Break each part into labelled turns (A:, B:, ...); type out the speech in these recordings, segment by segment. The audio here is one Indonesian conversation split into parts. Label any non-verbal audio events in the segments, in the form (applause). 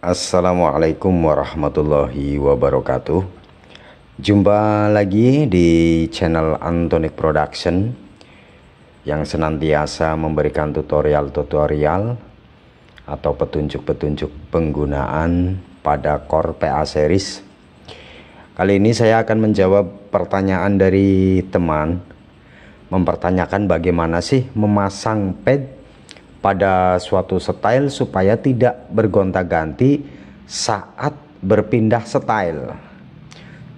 A: Assalamualaikum warahmatullahi wabarakatuh Jumpa lagi di channel Antonic Production Yang senantiasa memberikan tutorial-tutorial Atau petunjuk-petunjuk penggunaan pada core PA series Kali ini saya akan menjawab pertanyaan dari teman Mempertanyakan bagaimana sih memasang pad pada suatu style supaya tidak bergonta-ganti saat berpindah style.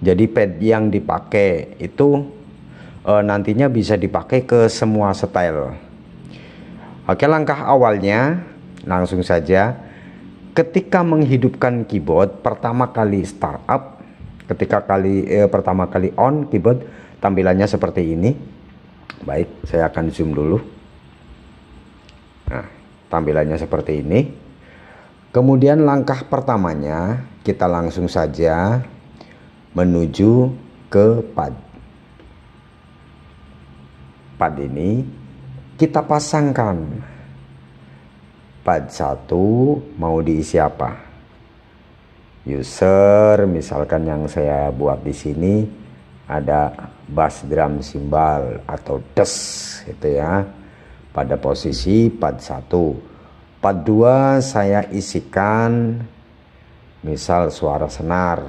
A: Jadi pad yang dipakai itu e, nantinya bisa dipakai ke semua style. Oke, langkah awalnya langsung saja ketika menghidupkan keyboard pertama kali startup, ketika kali e, pertama kali on keyboard tampilannya seperti ini. Baik, saya akan zoom dulu tampilannya seperti ini kemudian langkah pertamanya kita langsung saja menuju ke pad pad ini kita pasangkan pad 1 mau diisi apa user misalkan yang saya buat di sini ada bass drum simbal atau des itu ya pada posisi pad 1 Part 2 saya isikan misal suara senar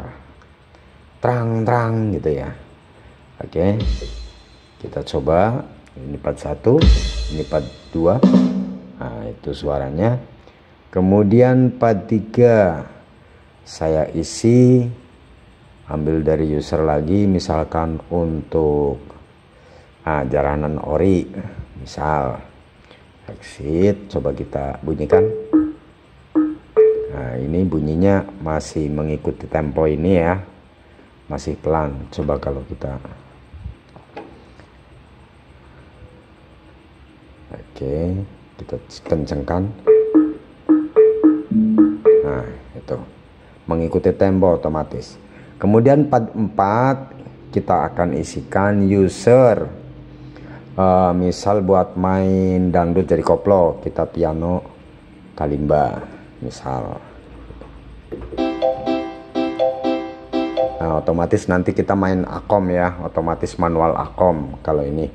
A: terang-terang gitu ya. Oke. Kita coba ini part 1, ini part 2. Nah, itu suaranya. Kemudian part 3 saya isi ambil dari user lagi misalkan untuk ah, jaranan ori misal exit coba kita bunyikan nah ini bunyinya masih mengikuti tempo ini ya masih pelan coba kalau kita oke kita kencengkan nah itu mengikuti tempo otomatis kemudian pad 4 kita akan isikan user uh, misal buat main dangdut dari koplo kita piano kalimba misal nah otomatis nanti kita main akom ya otomatis manual akom kalau ini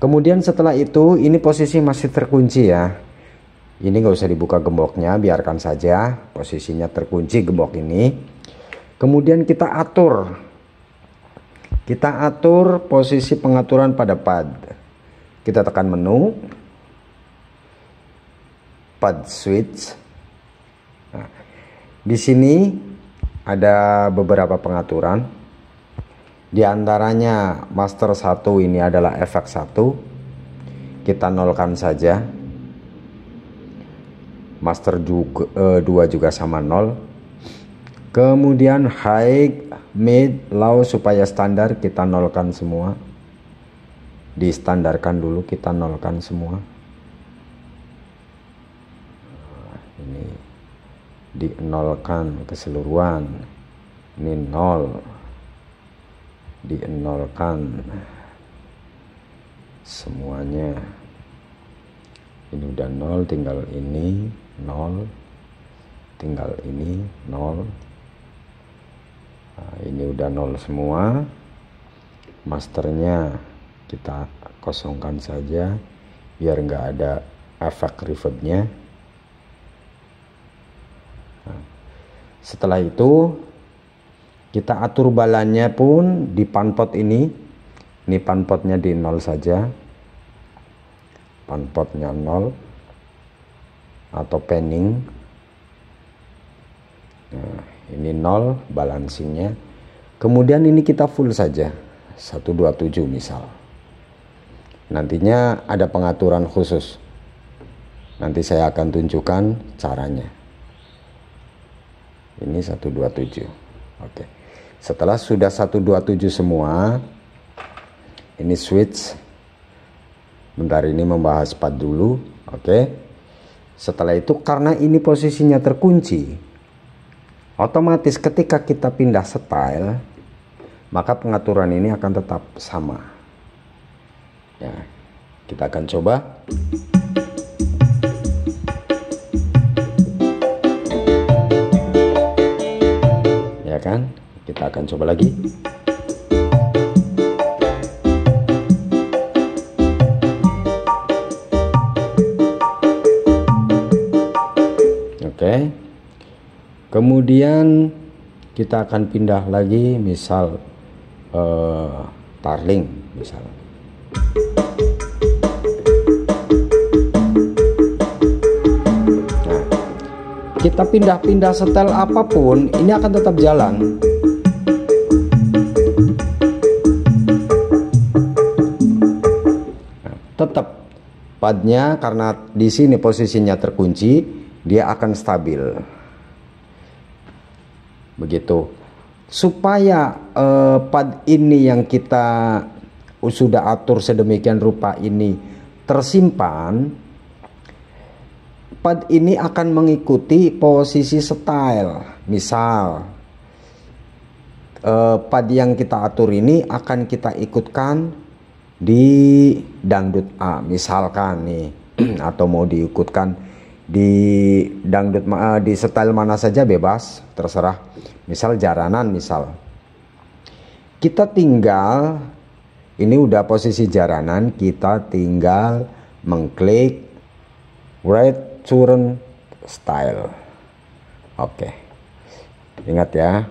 A: kemudian setelah itu ini posisi masih terkunci ya ini nggak usah dibuka gemboknya biarkan saja posisinya terkunci gembok ini kemudian kita atur kita atur posisi pengaturan pada pad. Kita tekan menu. Pad switch. Nah, di sini ada beberapa pengaturan. Di antaranya master 1 ini adalah efek 1. Kita nolkan saja. Master 2 eh, juga sama nol. Kemudian high mid, low supaya standar kita nolkan semua. Distandarkan dulu kita nolkan semua. Nah, ini di nolkan keseluruhan. Ini nol. di nolkan semuanya. Ini udah nol, tinggal ini nol, tinggal ini nol, Nah, ini udah nol semua masternya kita kosongkan saja biar nggak ada efek reverbnya nah, setelah itu kita atur balanya pun di panpot ini ini panpotnya di nol saja panpotnya nol atau panning nah, ini nol balancingnya kemudian ini kita full saja 127 misal nantinya ada pengaturan khusus nanti saya akan tunjukkan caranya ini 127 oke setelah sudah 127 semua ini switch bentar ini membahas pad dulu oke setelah itu karena ini posisinya terkunci Otomatis ketika kita pindah style, maka pengaturan ini akan tetap sama. Ya, kita akan coba. Ya kan? Kita akan coba lagi. Oke. Okay kemudian kita akan pindah lagi misal uh, tarling misal nah, kita pindah-pindah setel apapun ini akan tetap jalan nah, tetap padnya karena di sini posisinya terkunci dia akan stabil begitu supaya eh, pad ini yang kita sudah atur sedemikian rupa ini tersimpan pad ini akan mengikuti posisi style misal eh, pad yang kita atur ini akan kita ikutkan di dangdut A misalkan nih (clears throat) atau mau diikutkan di dangdut di style mana saja bebas terserah misal jaranan misal kita tinggal ini udah posisi jaranan kita tinggal mengklik right turn style oke okay. ingat ya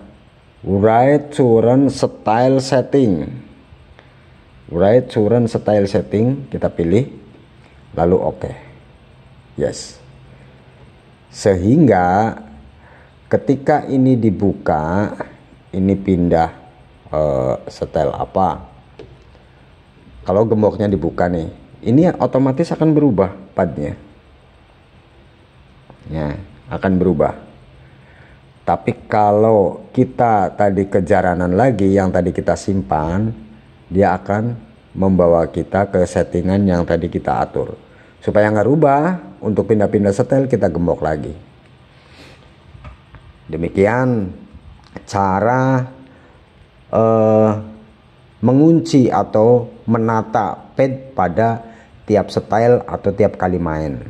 A: right turn style setting right turn style setting kita pilih lalu oke okay. yes sehingga ketika ini dibuka ini pindah uh, setel apa kalau gemboknya dibuka nih ini otomatis akan berubah padnya ya akan berubah tapi kalau kita tadi kejaranan lagi yang tadi kita simpan dia akan membawa kita ke settingan yang tadi kita atur supaya nggak rubah untuk pindah-pindah setel kita gembok lagi demikian cara eh, mengunci atau menata pad pada tiap setel atau tiap kali main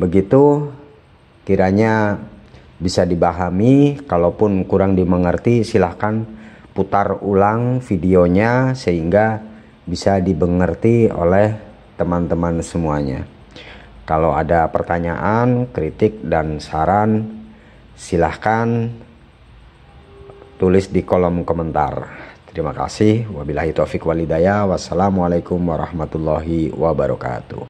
A: begitu kiranya bisa dibahami, kalaupun kurang dimengerti silahkan putar ulang videonya sehingga bisa dimengerti oleh teman-teman semuanya. Kalau ada pertanyaan, kritik, dan saran, silahkan tulis di kolom komentar. Terima kasih. Wabillahi taufik walidaya. Wassalamualaikum warahmatullahi wabarakatuh.